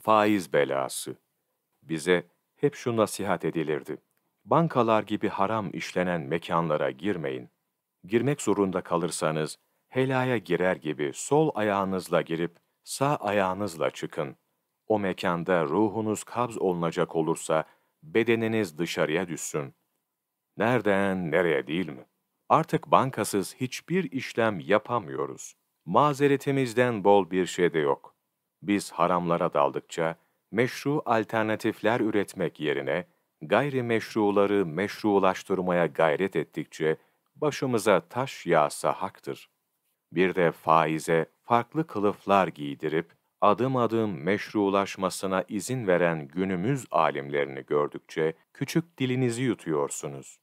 faiz belası. Bize hep şu nasihat edilirdi. Bankalar gibi haram işlenen mekanlara girmeyin. Girmek zorunda kalırsanız helaya girer gibi sol ayağınızla girip sağ ayağınızla çıkın. O mekanda ruhunuz kabz olunacak olursa bedeniniz dışarıya düşsün. Nereden nereye değil mi? Artık bankasız hiçbir işlem yapamıyoruz. Mazeretimizden bol bir şey de yok. Biz haramlara daldıkça meşru alternatifler üretmek yerine gayri meşruları meşrulaştırmaya gayret ettikçe başımıza taş yağsa haktır. Bir de faize farklı kılıflar giydirip adım adım meşrulaşmasına izin veren günümüz alimlerini gördükçe küçük dilinizi yutuyorsunuz.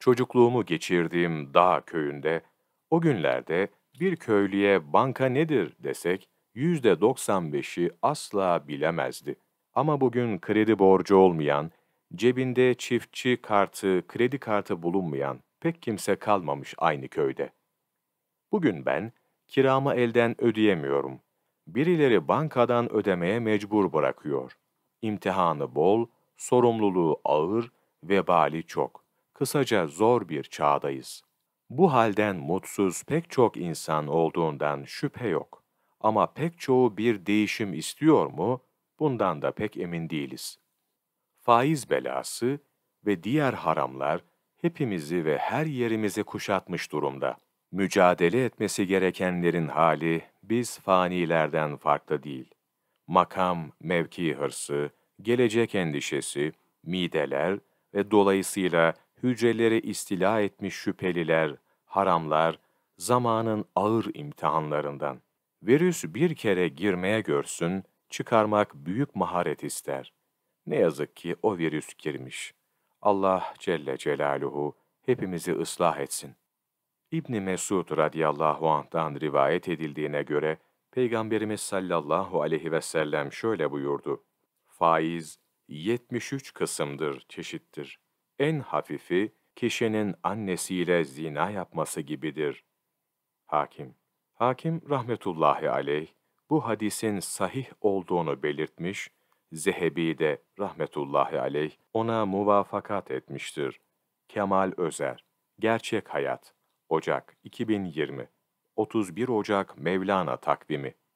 Çocukluğumu geçirdiğim dağ köyünde, o günlerde bir köylüye banka nedir desek, %95'i asla bilemezdi. Ama bugün kredi borcu olmayan, cebinde çiftçi kartı, kredi kartı bulunmayan pek kimse kalmamış aynı köyde. Bugün ben kiramı elden ödeyemiyorum. Birileri bankadan ödemeye mecbur bırakıyor. İmtihanı bol, sorumluluğu ağır, vebali çok. Kısaca zor bir çağdayız. Bu halden mutsuz pek çok insan olduğundan şüphe yok ama pek çoğu bir değişim istiyor mu? Bundan da pek emin değiliz. Faiz belası ve diğer haramlar hepimizi ve her yerimizi kuşatmış durumda. Mücadele etmesi gerekenlerin hali biz fanilerden farklı değil. Makam, mevki hırsı, gelecek endişesi, mideler ve dolayısıyla hücreleri istila etmiş şüpheliler, haramlar, zamanın ağır imtihanlarından. Virüs bir kere girmeye görsün, çıkarmak büyük maharet ister. Ne yazık ki o virüs girmiş. Allah Celle Celaluhu hepimizi ıslah etsin. İbn Mesud radıyallahu anh'tan rivayet edildiğine göre Peygamberimiz sallallahu aleyhi ve sellem şöyle buyurdu. Faiz 73 kısımdır, çeşittir. En hafifi kişinin annesiyle zina yapması gibidir. Hakim Hakim rahmetullahi aleyh bu hadisin sahih olduğunu belirtmiş, Zehebi de rahmetullahi aleyh ona muvafakat etmiştir. Kemal Özer, Gerçek Hayat, Ocak 2020, 31 Ocak Mevlana Takvimi